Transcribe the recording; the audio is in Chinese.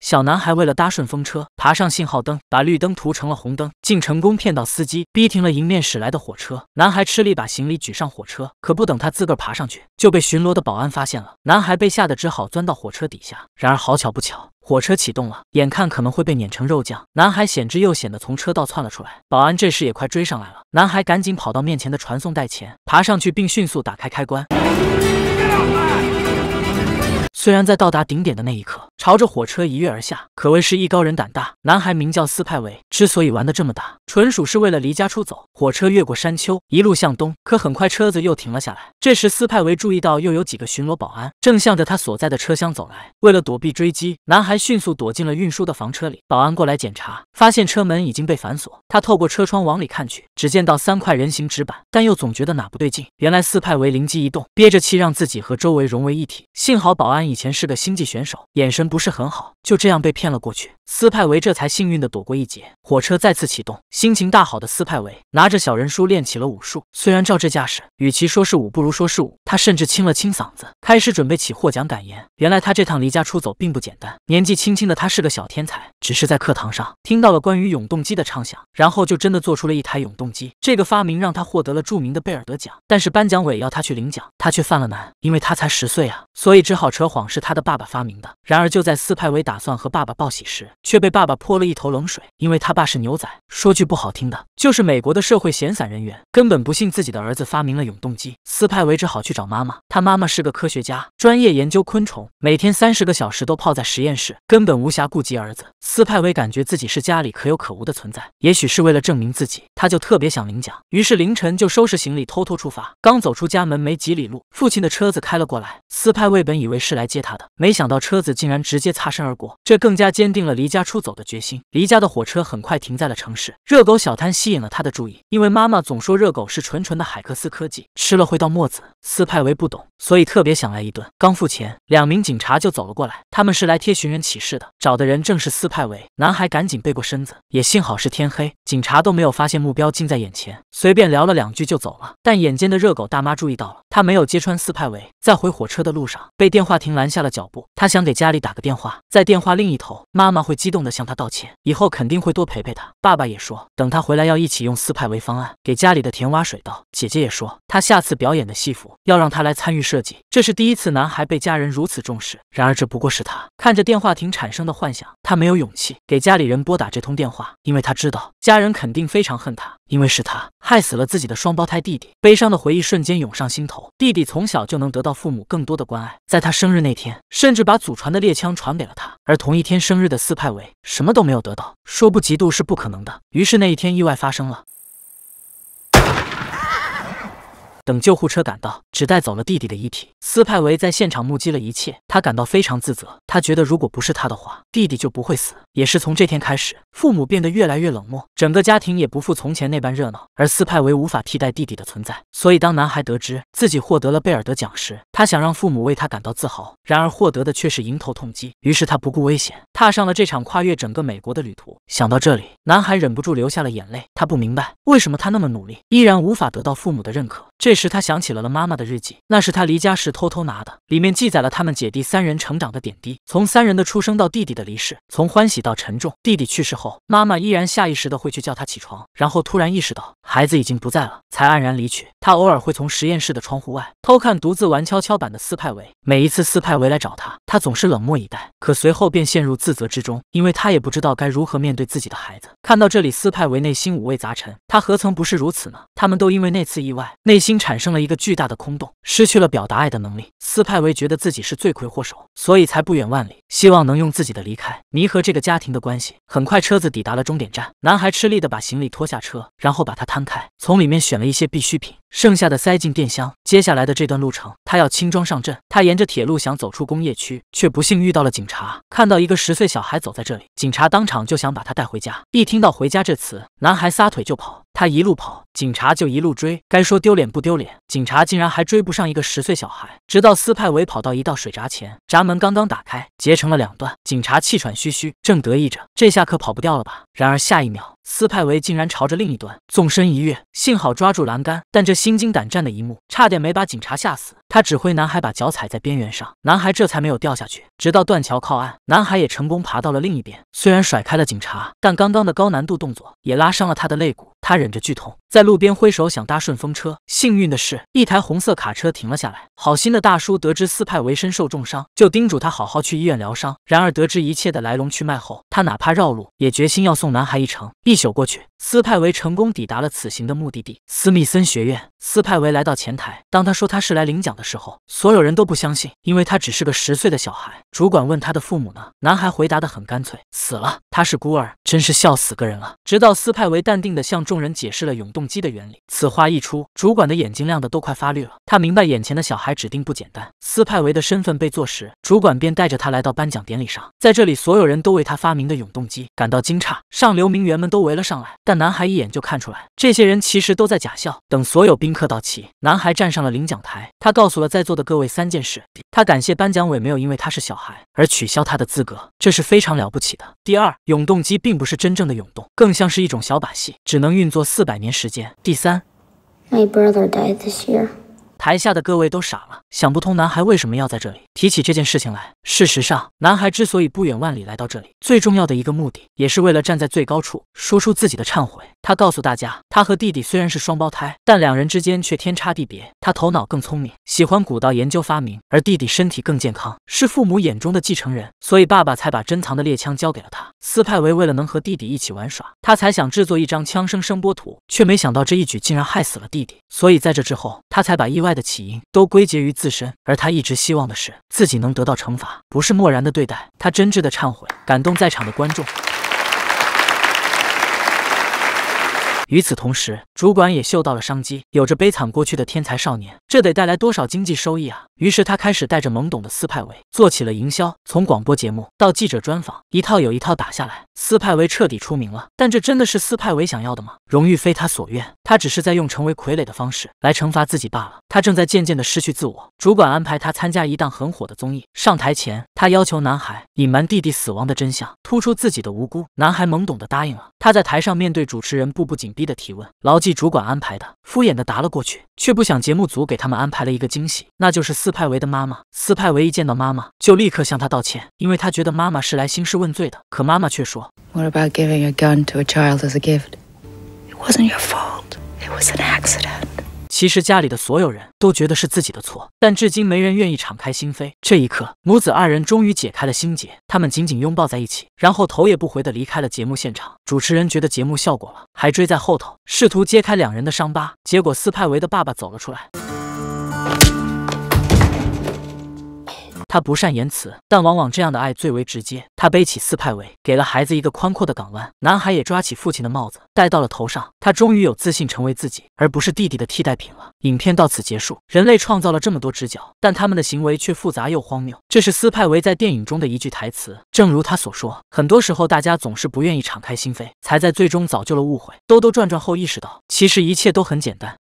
小男孩为了搭顺风车，爬上信号灯，把绿灯涂成了红灯，竟成功骗到司机，逼停了迎面驶来的火车。男孩吃力把行李举上火车，可不等他自个儿爬上去，就被巡逻的保安发现了。男孩被吓得只好钻到火车底下。然而好巧不巧，火车启动了，眼看可能会被碾成肉酱，男孩险之又险地从车道窜了出来。保安这时也快追上来了，男孩赶紧跑到面前的传送带前，爬上去并迅速打开开关。虽然在到达顶点的那一刻，朝着火车一跃而下，可谓是艺高人胆大。男孩名叫斯派维，之所以玩得这么大，纯属是为了离家出走。火车越过山丘，一路向东，可很快车子又停了下来。这时斯派维注意到，又有几个巡逻保安正向着他所在的车厢走来。为了躲避追击，男孩迅速躲进了运输的房车里。保安过来检查，发现车门已经被反锁。他透过车窗往里看去，只见到三块人形纸板，但又总觉得哪不对劲。原来斯派维灵机一动，憋着气让自己和周围融为一体。幸好保安已。前是个星际选手，眼神不是很好，就这样被骗了过去。斯派维这才幸运的躲过一劫。火车再次启动，心情大好的斯派维拿着小人书练起了武术。虽然照这架势，与其说是武，不如说是舞。他甚至清了清嗓子，开始准备起获奖感言。原来他这趟离家出走并不简单。年纪轻轻的他是个小天才，只是在课堂上听到了关于永动机的畅想，然后就真的做出了一台永动机。这个发明让他获得了著名的贝尔德奖，但是颁奖委要他去领奖，他却犯了难，因为他才十岁啊，所以只好扯谎。谎是他的爸爸发明的。然而就在斯派维打算和爸爸报喜时，却被爸爸泼了一头冷水，因为他爸是牛仔，说句不好听的，就是美国的社会闲散人员，根本不信自己的儿子发明了永动机。斯派维只好去找妈妈，他妈妈是个科学家，专业研究昆虫，每天三十个小时都泡在实验室，根本无暇顾及儿子。斯派维感觉自己是家里可有可无的存在，也许是为了证明自己，他就特别想领奖，于是凌晨就收拾行李，偷偷出发。刚走出家门没几里路，父亲的车子开了过来。斯派维本以为是来。接他的，没想到车子竟然直接擦身而过，这更加坚定了离家出走的决心。离家的火车很快停在了城市，热狗小摊吸引了他的注意，因为妈妈总说热狗是纯纯的海克斯科技，吃了会到墨子斯派维不懂，所以特别想来一顿。刚付钱，两名警察就走了过来，他们是来贴寻人启事的，找的人正是斯派维。男孩赶紧背过身子，也幸好是天黑，警察都没有发现目标近在眼前，随便聊了两句就走了。但眼尖的热狗大妈注意到了，她没有揭穿斯派维，在回火车的路上被电话停。拦下了脚步，他想给家里打个电话，在电话另一头，妈妈会激动地向他道歉，以后肯定会多陪陪他。爸爸也说，等他回来要一起用四派维方案给家里的田挖水稻。姐姐也说，她下次表演的戏服要让他来参与设计。这是第一次男孩被家人如此重视，然而这不过是他看着电话亭产生的幻想。他没有勇气给家里人拨打这通电话，因为他知道家人肯定非常恨他，因为是他害死了自己的双胞胎弟弟。悲伤的回忆瞬间涌上心头。弟弟从小就能得到父母更多的关爱，在他生日那天，甚至把祖传的猎枪传给了他。而同一天生日的斯派维什么都没有得到，说不嫉妒是不可能的。于是那一天意外发生了。等救护车赶到，只带走了弟弟的遗体。斯派维在现场目击了一切，他感到非常自责。他觉得如果不是他的话，弟弟就不会死。也是从这天开始，父母变得越来越冷漠，整个家庭也不复从前那般热闹。而斯派维无法替代弟弟的存在，所以当男孩得知自己获得了贝尔德奖时，他想让父母为他感到自豪。然而获得的却是迎头痛击。于是他不顾危险。踏上了这场跨越整个美国的旅途。想到这里，男孩忍不住流下了眼泪。他不明白为什么他那么努力，依然无法得到父母的认可。这时，他想起了了妈妈的日记，那是他离家时偷偷拿的，里面记载了他们姐弟三人成长的点滴。从三人的出生到弟弟的离世，从欢喜到沉重。弟弟去世后，妈妈依然下意识的会去叫他起床，然后突然意识到孩子已经不在了，才黯然离去。他偶尔会从实验室的窗户外偷看独自玩跷跷板的斯派维。每一次斯派维来找他，他总是冷漠以待，可随后便陷入自。自责之中，因为他也不知道该如何面对自己的孩子。看到这里，斯派维内心五味杂陈。他何曾不是如此呢？他们都因为那次意外，内心产生了一个巨大的空洞，失去了表达爱的能力。斯派维觉得自己是罪魁祸首，所以才不远万里，希望能用自己的离开弥合这个家庭的关系。很快，车子抵达了终点站，男孩吃力地把行李拖下车，然后把它摊开，从里面选了一些必需品，剩下的塞进电箱。接下来的这段路程，他要轻装上阵。他沿着铁路想走出工业区，却不幸遇到了警察。看到一个十。岁小孩走在这里，警察当场就想把他带回家。一听到“回家”这词，男孩撒腿就跑。他一路跑，警察就一路追。该说丢脸不丢脸？警察竟然还追不上一个十岁小孩。直到斯派维跑到一道水闸前，闸门刚刚打开，截成了两段。警察气喘吁吁，正得意着，这下可跑不掉了吧？然而下一秒，斯派维竟然朝着另一端纵身一跃，幸好抓住栏杆。但这心惊胆战的一幕，差点没把警察吓死。他指挥男孩把脚踩在边缘上，男孩这才没有掉下去。直到断桥靠岸，男孩也成功爬到了另一边。虽然甩开了警察，但刚刚的高难度动作也拉伤了他的肋骨。他忍。忍着剧痛。在路边挥手想搭顺风车，幸运的是，一台红色卡车停了下来。好心的大叔得知斯派维身受重伤，就叮嘱他好好去医院疗伤。然而，得知一切的来龙去脉后，他哪怕绕路，也决心要送男孩一程。一宿过去，斯派维成功抵达了此行的目的地——斯密森学院。斯派维来到前台，当他说他是来领奖的时候，所有人都不相信，因为他只是个十岁的小孩。主管问他的父母呢？男孩回答得很干脆：“死了，他是孤儿。”真是笑死个人了。直到斯派维淡定地向众人解释了勇。动机的原理。此话一出，主管的眼睛亮的都快发绿了。他明白眼前的小孩指定不简单。斯派维的身份被坐实，主管便带着他来到颁奖典礼上。在这里，所有人都为他发明的永动机感到惊诧。上流名媛们都围了上来，但男孩一眼就看出来，这些人其实都在假笑。等所有宾客到齐，男孩站上了领奖台。他告诉了在座的各位三件事：他感谢颁奖委没有因为他是小孩而取消他的资格，这是非常了不起的。第二，永动机并不是真正的永动，更像是一种小把戏，只能运作四百年时。时间。第三，台下的各位都傻了。想不通男孩为什么要在这里提起这件事情来。事实上，男孩之所以不远万里来到这里，最重要的一个目的，也是为了站在最高处说出自己的忏悔。他告诉大家，他和弟弟虽然是双胞胎，但两人之间却天差地别。他头脑更聪明，喜欢古道研究发明，而弟弟身体更健康，是父母眼中的继承人，所以爸爸才把珍藏的猎枪交给了他。斯派维为了能和弟弟一起玩耍，他才想制作一张枪声声波图，却没想到这一举竟然害死了弟弟。所以在这之后，他才把意外的起因都归结于自。自身，而他一直希望的是自己能得到惩罚，不是漠然的对待他真挚的忏悔，感动在场的观众。与此同时，主管也嗅到了商机，有着悲惨过去的天才少年，这得带来多少经济收益啊！于是他开始带着懵懂的斯派维做起了营销，从广播节目到记者专访，一套有一套打下来，斯派维彻底出名了。但这真的是斯派维想要的吗？荣誉非他所愿。他只是在用成为傀儡的方式来惩罚自己罢了。他正在渐渐的失去自我。主管安排他参加一档很火的综艺，上台前，他要求男孩隐瞒弟弟死亡的真相，突出自己的无辜。男孩懵懂的答应了。他在台上面对主持人步步紧逼的提问，牢记主管安排的，敷衍的答了过去，却不想节目组给他们安排了一个惊喜，那就是斯派维的妈妈。斯派维一见到妈妈，就立刻向她道歉，因为他觉得妈妈是来兴师问罪的。可妈妈却说。wasn't was fault. an accident. It your 其实家里的所有人都觉得是自己的错，但至今没人愿意敞开心扉。这一刻，母子二人终于解开了心结，他们紧紧拥抱在一起，然后头也不回的离开了节目现场。主持人觉得节目效果了，还追在后头，试图揭开两人的伤疤。结果斯派维的爸爸走了出来。他不善言辞，但往往这样的爱最为直接。他背起斯派维，给了孩子一个宽阔的港湾。男孩也抓起父亲的帽子戴到了头上，他终于有自信成为自己，而不是弟弟的替代品了。影片到此结束。人类创造了这么多直角，但他们的行为却复杂又荒谬。这是斯派维在电影中的一句台词。正如他所说，很多时候大家总是不愿意敞开心扉，才在最终造就了误会。兜兜转转后，意识到其实一切都很简单。